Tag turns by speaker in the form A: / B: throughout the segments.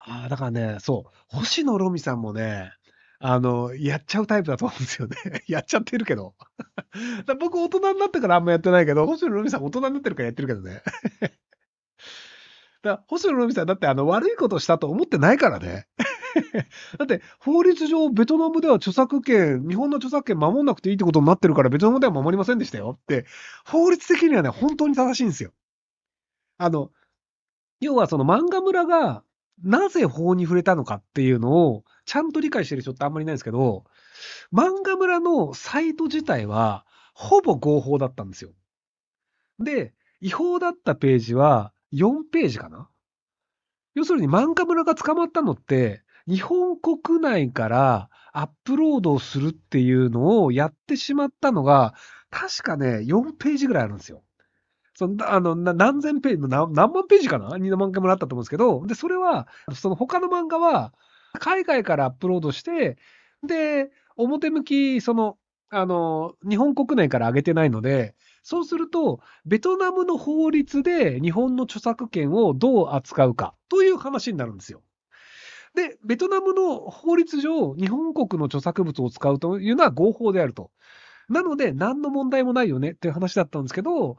A: ああ、だからね、そう、星野ロミさんもね、あの、やっちゃうタイプだと思うんですよね。やっちゃってるけど。だ僕大人になってからあんまやってないけど、星野ロミさん大人になってるからやってるけどね。だ星野ロミさんだってあの悪いことしたと思ってないからね。だって法律上ベトナムでは著作権、日本の著作権守んなくていいってことになってるからベトナムでは守りませんでしたよって、法律的にはね、本当に正しいんですよ。あの、要はその漫画村がなぜ法に触れたのかっていうのを、ちゃんと理解してる人ってあんまりいないんですけど、漫画村のサイト自体は、ほぼ合法だったんですよ。で、違法だったページは4ページかな要するに漫画村が捕まったのって、日本国内からアップロードをするっていうのをやってしまったのが、確かね、4ページぐらいあるんですよ。そのあの何千ページ、何万ページかな ?2 万回もらったと思うんですけど、で、それは、その他の漫画は、海外からアップロードして、で、表向き、その、あの、日本国内から上げてないので、そうすると、ベトナムの法律で日本の著作権をどう扱うかという話になるんですよ。で、ベトナムの法律上、日本国の著作物を使うというのは合法であると。なので、何の問題もないよねっていう話だったんですけど、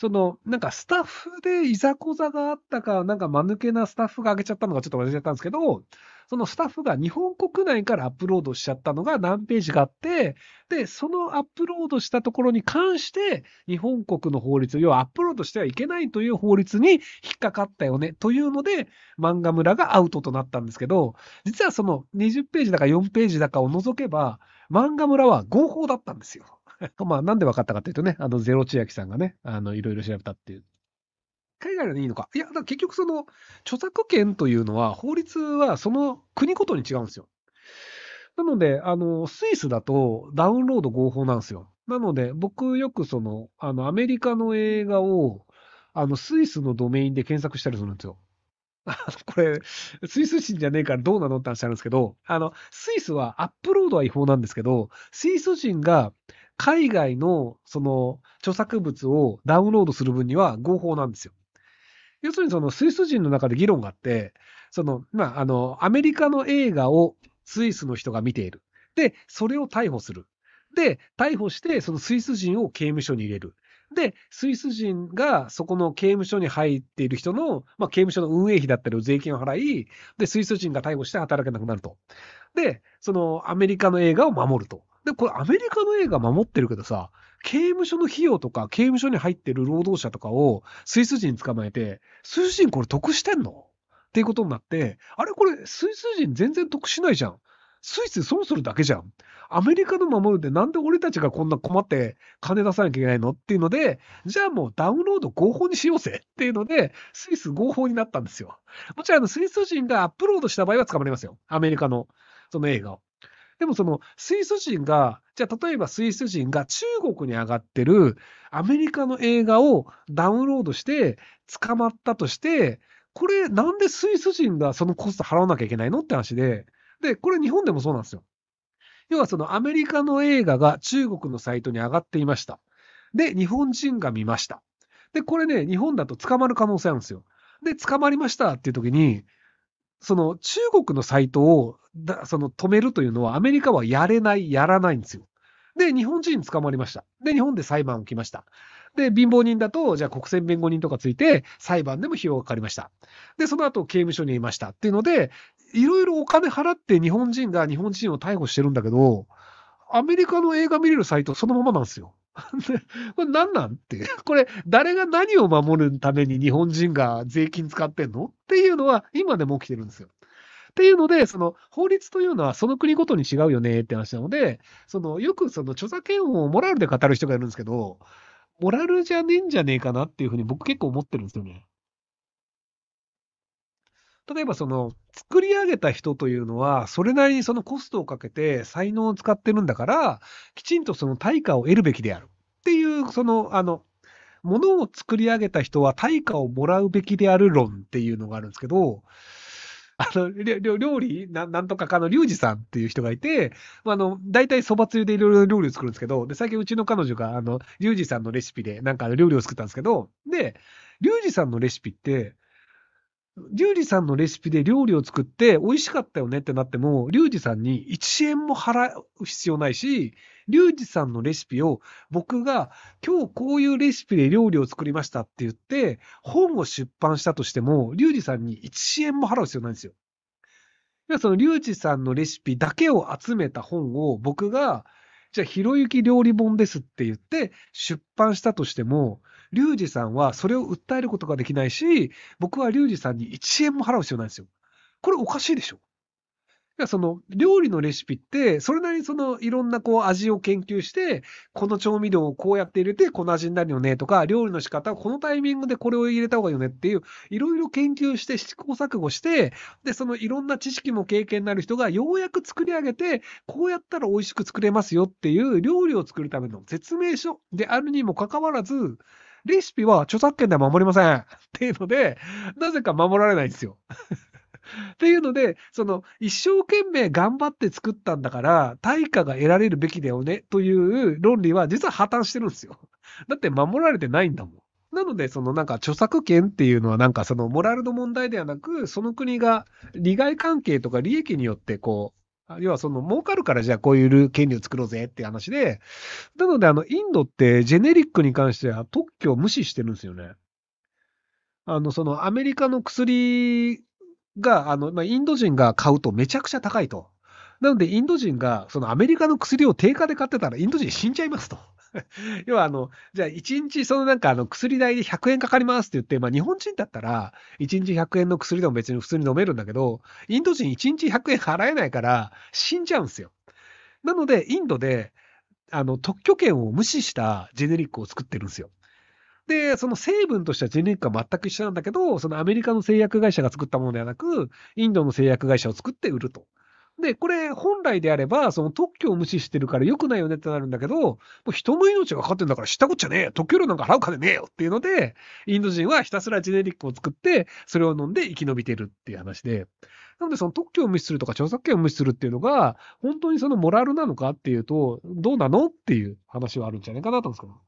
A: その、なんかスタッフでいざこざがあったか、なんか間抜けなスタッフが上げちゃったのがちょっと忘れちゃったんですけど、そのスタッフが日本国内からアップロードしちゃったのが何ページがあって、で、そのアップロードしたところに関して、日本国の法律、要はアップロードしてはいけないという法律に引っかかったよね、というので、漫画村がアウトとなったんですけど、実はその20ページだか4ページだかを除けば、漫画村は合法だったんですよ。まあ、なんで分かったかというとね、あの、ゼロ千秋さんがね、あの、いろいろ調べたっていう。海外でいいのか。いや、結局その、著作権というのは、法律はその国ごとに違うんですよ。なので、あの、スイスだとダウンロード合法なんですよ。なので、僕よくその、あの、アメリカの映画を、あの、スイスのドメインで検索したりするんですよ。これ、スイス人じゃねえからどうなのって話なんですけど、あの、スイスはアップロードは違法なんですけど、スイス人が海外の、その、著作物をダウンロードする分には合法なんですよ。要するに、その、スイス人の中で議論があって、その、まあ、あの、アメリカの映画をスイスの人が見ている。で、それを逮捕する。で、逮捕して、そのスイス人を刑務所に入れる。で、スイス人がそこの刑務所に入っている人の、まあ、刑務所の運営費だったりを税金を払い、で、スイス人が逮捕して働けなくなると。で、そのアメリカの映画を守ると。で、これアメリカの映画守ってるけどさ、刑務所の費用とか、刑務所に入ってる労働者とかをスイス人捕まえて、スイス人これ得してんのっていうことになって、あれこれスイス人全然得しないじゃん。スイス損するだけじゃん。アメリカの守るでなんで俺たちがこんな困って金出さなきゃいけないのっていうので、じゃあもうダウンロード合法にしようぜっていうので、スイス合法になったんですよ。もちろんスイス人がアップロードした場合は捕まりますよ。アメリカのその映画を。でもそのスイス人が、じゃあ例えばスイス人が中国に上がってるアメリカの映画をダウンロードして捕まったとして、これなんでスイス人がそのコスト払わなきゃいけないのって話で、で、これ日本でもそうなんですよ。要はそのアメリカの映画が中国のサイトに上がっていました。で、日本人が見ました。で、これね、日本だと捕まる可能性あるんですよ。で、捕まりましたっていう時に、その中国のサイトをだその止めるというのはアメリカはやれない、やらないんですよ。で、日本人捕まりました。で、日本で裁判を起きました。で、貧乏人だと、じゃあ国選弁護人とかついて、裁判でも費用がかかりました。で、その後刑務所にいましたっていうので、いろいろお金払って日本人が日本人を逮捕してるんだけど、アメリカの映画見れるサイトそのままなんですよ。これ何なんて、これ誰が何を守るために日本人が税金使ってんのっていうのは今でも起きてるんですよ。っていうので、その法律というのはその国ごとに違うよねって話なので、そのよくその著作権法をモラルで語る人がいるんですけど、モラルじゃねえんじゃねえかなっていうふうに僕結構思ってるんですよね。例えばその、作り上げた人というのは、それなりにそのコストをかけて才能を使ってるんだから、きちんとその対価を得るべきである。っていう、その、あの、ものを作り上げた人は対価をもらうべきである論っていうのがあるんですけど、あの、料理な、なんとかかのリュウジさんっていう人がいて、あの、大体そばつゆでいろいろ料理を作るんですけど、で、最近うちの彼女が、あの、リュウジさんのレシピで、なんか料理を作ったんですけど、で、リュウジさんのレシピって、リュウジさんのレシピで料理を作って美味しかったよねってなっても、リュウジさんに1円も払う必要ないし、リュウジさんのレシピを僕が今日こういうレシピで料理を作りましたって言って、本を出版したとしても、リュウジさんに1円も払う必要ないんですよ。だそのリュウジさんのレシピだけを集めた本を僕が、じゃあ、ひろゆき料理本ですって言って出版したとしても、リュウジさんはそれを訴えることができないし、僕はリュウジさんに1円も払う必要ないんですよ。これおかしいでしょその料理のレシピって、それなりにそのいろんなこう味を研究して、この調味料をこうやって入れて、この味になるよねとか、料理の仕方、このタイミングでこれを入れた方がいいよねっていう、いろいろ研究して試行錯誤して、で、そのいろんな知識も経験になる人がようやく作り上げて、こうやったら美味しく作れますよっていう料理を作るための説明書であるにもかかわらず、レシピは著作権では守りません。っていうので、なぜか守られないんですよ。っていうので、その、一生懸命頑張って作ったんだから、対価が得られるべきだよね、という論理は実は破綻してるんですよ。だって守られてないんだもん。なので、そのなんか著作権っていうのはなんかそのモラルの問題ではなく、その国が利害関係とか利益によってこう、要はその、儲かるからじゃあこういう権利を作ろうぜって話で、なのであの、インドってジェネリックに関しては特許を無視してるんですよね。あの、そのアメリカの薬が、あの、まあ、インド人が買うとめちゃくちゃ高いと。なので、インド人が、そのアメリカの薬を定価で買ってたら、インド人死んじゃいますと。要はあの、じゃあ1日そのなんかあの薬代で100円かかりますって言って、まあ日本人だったら1日100円の薬でも別に普通に飲めるんだけど、インド人1日100円払えないから死んじゃうんですよ。なので、インドで、あの、特許権を無視したジェネリックを作ってるんですよ。で、その成分としてはジェネリックは全く一緒なんだけど、そのアメリカの製薬会社が作ったものではなく、インドの製薬会社を作って売ると。で、これ本来であれば、その特許を無視してるから良くないよねってなるんだけど、もう人の命がかかってんだから知ったこっちゃねえよ。特許料なんか払う金ねえよっていうので、インド人はひたすらジェネリックを作って、それを飲んで生き延びてるっていう話で。なので、その特許を無視するとか著作権を無視するっていうのが、本当にそのモラルなのかっていうと、どうなのっていう話はあるんじゃないかなと思うんですけど。